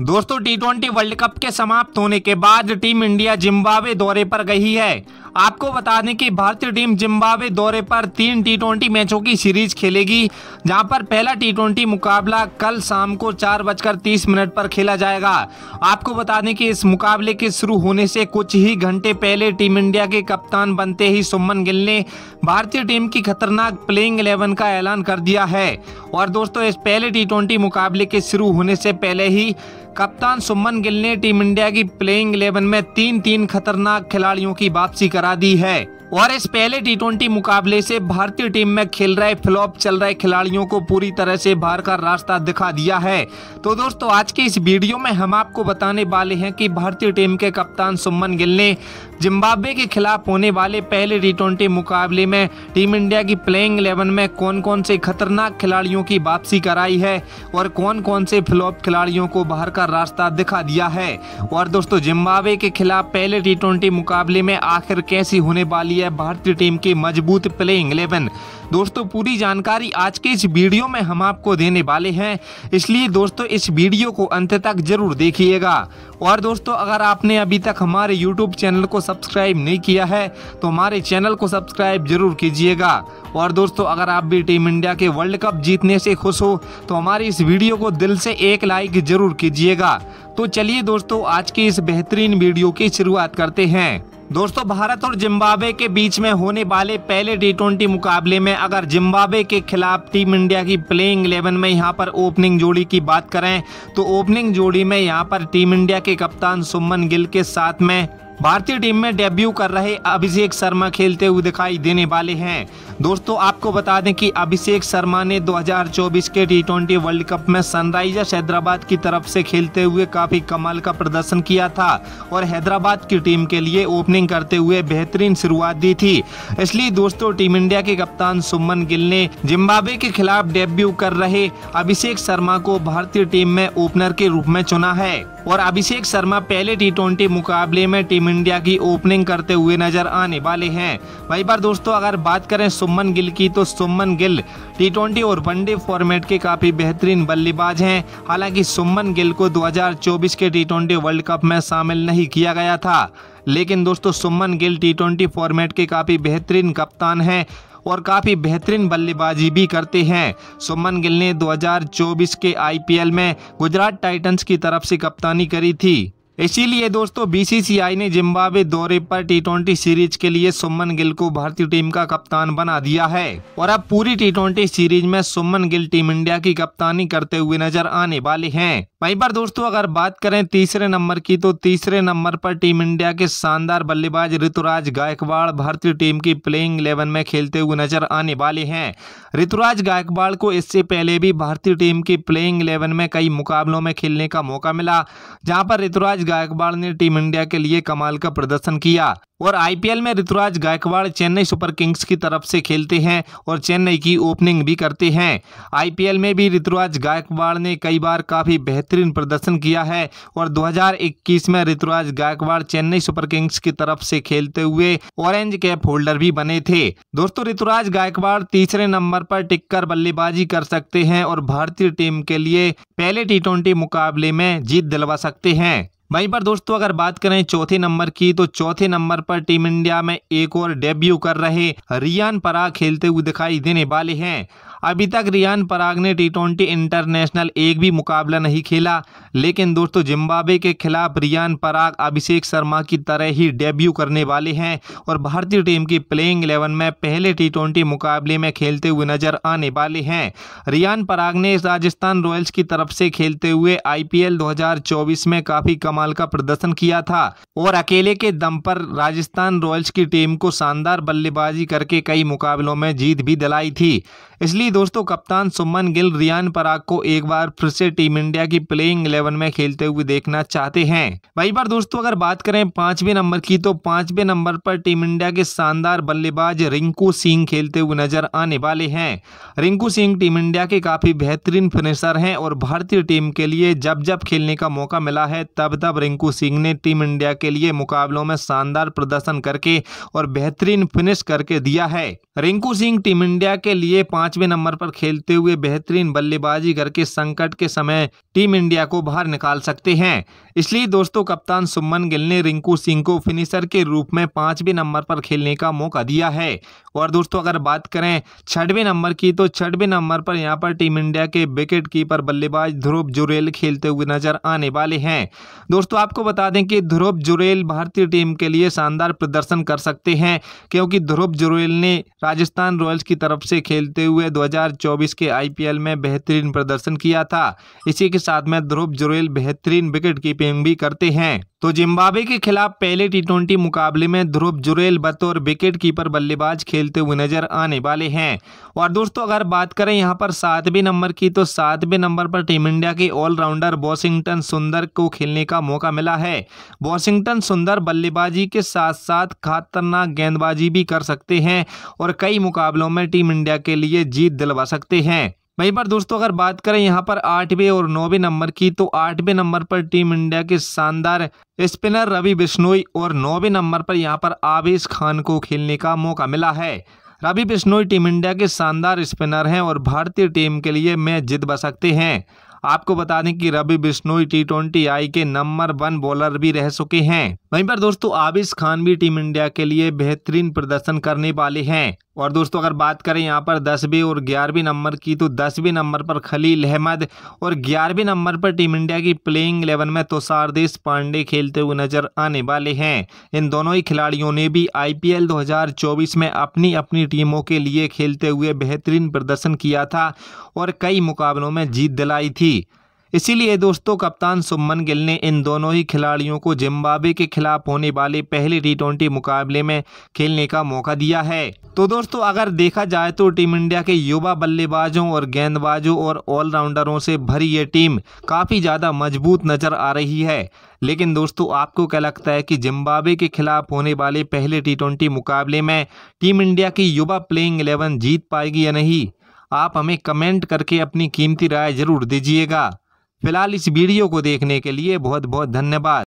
दोस्तों T twenty world cup के समाप्त होने के बाद टीम इंडिया जिम्बावे दौरे पर गई है आपको बता दें कि भारतीय टीम जिम्बावे दौरे पर तीन टी ट्वेंटी मैचों की सीरीज खेलेगी जहां पर पहला टी मुकाबला कल शाम को चार बजकर तीस मिनट पर खेला जाएगा आपको बता दें कि इस मुकाबले के शुरू होने से कुछ ही घंटे पहले टीम इंडिया के कप्तान बनते ही सुमन गिल ने भारतीय टीम की खतरनाक प्लेइंग इलेवन का ऐलान कर दिया है और दोस्तों इस पहले टी मुकाबले के शुरू होने से पहले ही कप्तान सुमन गिल ने टीम इंडिया की प्लेइंग इलेवन में तीन तीन खतरनाक खिलाड़ियों की वापसी करा दी है और इस पहले टी मुकाबले से भारतीय टीम में खेल रहे फ्लॉप चल रहे खिलाड़ियों को पूरी तरह से बाहर का रास्ता दिखा दिया है तो दोस्तों आज के इस वीडियो में हम आपको बताने वाले हैं कि भारतीय टीम के कप्तान सुमन गिल ने जिम्बाब्वे के खिलाफ होने वाले पहले टी ट्वेंटी मुकाबले में टीम इंडिया की प्लेइंग इलेवन में कौन कौन से खतरनाक खिलाड़ियों की वापसी कराई है और कौन कौन से फ्लॉप खिलाड़ियों को बाहर का रास्ता दिखा दिया है और दोस्तों जिम्बाब्वे के खिलाफ पहले टी ट्वेंटी मुकाबले में आखिर कैसी होने वाली है भारतीय टीम की मजबूत प्लेइंग इलेवन दोस्तों पूरी जानकारी आज के इस वीडियो में हम आपको देने वाले हैं इसलिए दोस्तों इस वीडियो को अंत तक जरूर देखिएगा और दोस्तों अगर आपने अभी तक हमारे यूट्यूब चैनल को सब्सक्राइब नहीं किया है तो हमारे चैनल को सब्सक्राइब जरूर कीजिएगा और दोस्तों अगर आप भी टीम इंडिया के वर्ल्ड कप जीतने से खुश हो तो हमारी इस वीडियो को दिल से एक लाइक जरूर कीजिएगा तो चलिए दोस्तों आज की इस बेहतरीन वीडियो की शुरुआत करते हैं दोस्तों भारत और जिम्बाब्वे के बीच में होने वाले पहले टी ट्वेंटी मुकाबले में अगर जिम्बाब्वे के खिलाफ टीम इंडिया की प्लेइंग 11 में यहां पर ओपनिंग जोड़ी की बात करें तो ओपनिंग जोड़ी में यहां पर टीम इंडिया के कप्तान सुमन गिल के साथ में भारतीय टीम में डेब्यू कर रहे अभिषेक शर्मा खेलते हुए दिखाई देने वाले हैं दोस्तों आपको बता दें कि अभिषेक शर्मा ने 2024 के टी वर्ल्ड कप में सनराइजर्स हैदराबाद की तरफ से खेलते हुए काफी कमाल का प्रदर्शन किया था और हैदराबाद की टीम के लिए ओपनिंग करते हुए बेहतरीन शुरुआत दी थी इसलिए दोस्तों टीम इंडिया के कप्तान सुमन गिल ने जिम्बाब्वे के खिलाफ डेब्यू कर रहे अभिषेक शर्मा को भारतीय टीम में ओपनर के रूप में चुना है और अभिषेक शर्मा पहले टी मुकाबले में टीम टीम इंडिया की ओपनिंग करते हुए नजर आने वाले हैं वही पर दोस्तों अगर बात करें सुमन गिल की तो सुमन गिल टी और वनडे फॉर्मेट के काफ़ी बेहतरीन बल्लेबाज हैं हालांकि सुमन गिल को 2024 के टी वर्ल्ड कप में शामिल नहीं किया गया था लेकिन दोस्तों सुमन गिल टी फॉर्मेट के काफ़ी बेहतरीन कप्तान हैं और काफ़ी बेहतरीन बल्लेबाजी भी करते हैं सुमन गिल ने 2024 के आईपीएल में गुजरात टाइटंस की तरफ से कप्तानी करी थी इसीलिए दोस्तों बीसीसीआई ने जिम्बाब्वे दौरे पर टी ट्वेंटी सीरीज के लिए सुमन गिल को भारतीय टीम का कप्तान बना दिया है और अब पूरी टी ट्वेंटी सीरीज में सुमन गिल टीम इंडिया की कप्तानी करते हुए नजर आने वाले हैं वहीं पर दोस्तों अगर बात करें तीसरे नंबर की तो तीसरे नंबर पर टीम इंडिया के शानदार बल्लेबाज ऋतुराज गायकवाड़ भारतीय टीम की प्लेइंग इलेवन में खेलते हुए नजर आने वाले हैं ऋतुराज गायकवाड़ को इससे पहले भी भारतीय टीम की प्लेइंग इलेवन में कई मुकाबलों में खेलने का मौका मिला जहां पर ऋतुराज गायकवाड़ ने टीम इंडिया के लिए कमाल का प्रदर्शन किया और आईपीएल में ऋतुराज गायकवाड़ चेन्नई सुपर किंग्स की तरफ से खेलते हैं और चेन्नई की ओपनिंग भी करते हैं आईपीएल में भी ऋतुराज गायकवाड़ ने कई बार काफ़ी बेहतरीन प्रदर्शन किया है और 2021 में ऋतुराज गायकवाड़ चेन्नई सुपर किंग्स की तरफ से खेलते हुए ऑरेंज कैप होल्डर भी बने थे दोस्तों ऋतुराज गायकवाड़ तीसरे नंबर पर टिककर बल्लेबाजी कर सकते हैं और भारतीय टीम के लिए पहले टी मुकाबले में जीत दिलवा सकते हैं वहीं पर दोस्तों अगर बात करें चौथे नंबर की तो चौथे नंबर पर टीम इंडिया में एक और डेब्यू कर रहे रियान पराग खेलते हुए दिखाई देने वाले हैं अभी तक रियान पराग ने टी ट्वेंटी इंटरनेशनल एक भी मुकाबला नहीं खेला लेकिन दोस्तों जिम्बाब्वे के खिलाफ रियान पराग अभिषेक शर्मा की तरह ही डेब्यू करने वाले हैं और भारतीय टीम की प्लेइंग इलेवन में पहले टी मुकाबले में खेलते हुए नजर आने वाले हैं रियान पराग ने राजस्थान रॉयल्स की तरफ से खेलते हुए आईपीएल 2024 में काफी कमाल का प्रदर्शन किया था और अकेले के दम पर राजस्थान रॉयल्स की टीम को शानदार बल्लेबाजी करके कई मुकाबलों में जीत भी दिलाई थी इसलिए दोस्तों कप्तान सुमन गिल रियान पराग को एक बार फिर से टीम इंडिया की प्लेइंग इलेवन इलेवन में खेलते हुए देखना चाहते हैं वही बार दोस्तों अगर बात करें पांचवे नंबर की तो पांचवे नंबर पर टीम इंडिया के शानदार बल्लेबाज रिंकू सिंह खेलते हुए नजर आने वाले हैं रिंकू सिंह टीम इंडिया के काफी बेहतरीन फिनिशर हैं और भारतीय टीम के लिए जब जब खेलने का मौका मिला है तब तब रिंकू सिंह ने टीम इंडिया के लिए मुकाबलों में शानदार प्रदर्शन करके और बेहतरीन फिनिश करके दिया है रिंकू सिंह टीम इंडिया के लिए पांचवें नंबर पर खेलते हुए बेहतरीन बल्लेबाजी करके संकट के समय टीम इंडिया को बाहर निकाल सकते हैं इसलिए दोस्तों कप्तान सुमन गिल ने रिंकू सिंह को फिनिशर के रूप में पाँचवें नंबर पर खेलने का मौका दिया है और दोस्तों अगर बात करें छठवें नंबर की तो छठवें नंबर पर यहाँ पर टीम इंडिया के विकेट कीपर बल्लेबाज ध्रुव जुरेल खेलते हुए नजर आने वाले हैं दोस्तों आपको बता दें कि ध्रुव जुरेल भारतीय टीम के लिए शानदार प्रदर्शन कर सकते हैं क्योंकि ध्रुव जुरेल ने राजस्थान रॉयल्स की तरफ से खेलते हुए दो के आई में बेहतरीन प्रदर्शन किया था इसी के साथ में ध्रुव जुरेल बेहतरीन विकेट कीपिंग भी करते हैं तो जिम्बाब्वे के खिलाफ पहले टी मुकाबले में ध्रुव जुरेल बतौर विकेट कीपर बल्लेबाज खेलते हुए नजर आने वाले हैं और दोस्तों अगर बात करें यहां पर सातवें नंबर की तो सातवें नंबर पर टीम इंडिया के ऑलराउंडर वॉशिंगटन सुंदर को खेलने का मौका मिला है वॉशिंगटन सुंदर बल्लेबाजी के साथ साथ खतरनाक गेंदबाजी भी कर सकते हैं और कई मुकाबलों में टीम इंडिया के लिए जीत दिलवा सकते हैं वहीं पर दोस्तों अगर बात करें यहाँ पर आठवें और नौवें नंबर की तो आठवें नंबर पर टीम इंडिया के शानदार स्पिनर रवि बिश्नोई और नौवें नंबर पर यहाँ पर आवेश खान को खेलने का मौका मिला है रवि बिश्नोई टीम इंडिया के शानदार स्पिनर हैं और भारतीय टीम के लिए मैच जीत ब सकते हैं आपको बता दें कि Ravi Bishnoi T twenty I के नंबर वन बॉलर भी रह चुके हैं वहीं पर दोस्तों आबिश खान भी टीम इंडिया के लिए बेहतरीन प्रदर्शन करने वाले हैं और दोस्तों अगर बात करें यहाँ पर दसवीं और ग्यारहवीं नंबर की तो दसवें नंबर पर खलील अहमद और ग्यारहवीं नंबर पर टीम इंडिया की प्लेइंग इलेवन में तुषारदेश तो पांडे खेलते हुए नजर आने वाले हैं इन दोनों ही खिलाड़ियों ने भी आईपीएल 2024 में अपनी अपनी टीमों के लिए खेलते हुए बेहतरीन प्रदर्शन किया था और कई मुकाबलों में जीत दिलाई थी इसीलिए दोस्तों कप्तान सुमन गिल ने इन दोनों ही खिलाड़ियों को जिम्बाब्वे के खिलाफ होने वाले पहले टी मुकाबले में खेलने का मौका दिया है तो दोस्तों अगर देखा जाए तो टीम इंडिया के युवा बल्लेबाजों और गेंदबाजों और ऑलराउंडरों से भरी ये टीम काफ़ी ज़्यादा मजबूत नज़र आ रही है लेकिन दोस्तों आपको क्या लगता है कि जिम्बाब्वे के खिलाफ होने वाले पहले टी मुकाबले में टीम इंडिया की युवा प्लेइंग इलेवन जीत पाएगी या नहीं आप हमें कमेंट करके अपनी कीमती राय ज़रूर दीजिएगा फिलहाल इस वीडियो को देखने के लिए बहुत बहुत धन्यवाद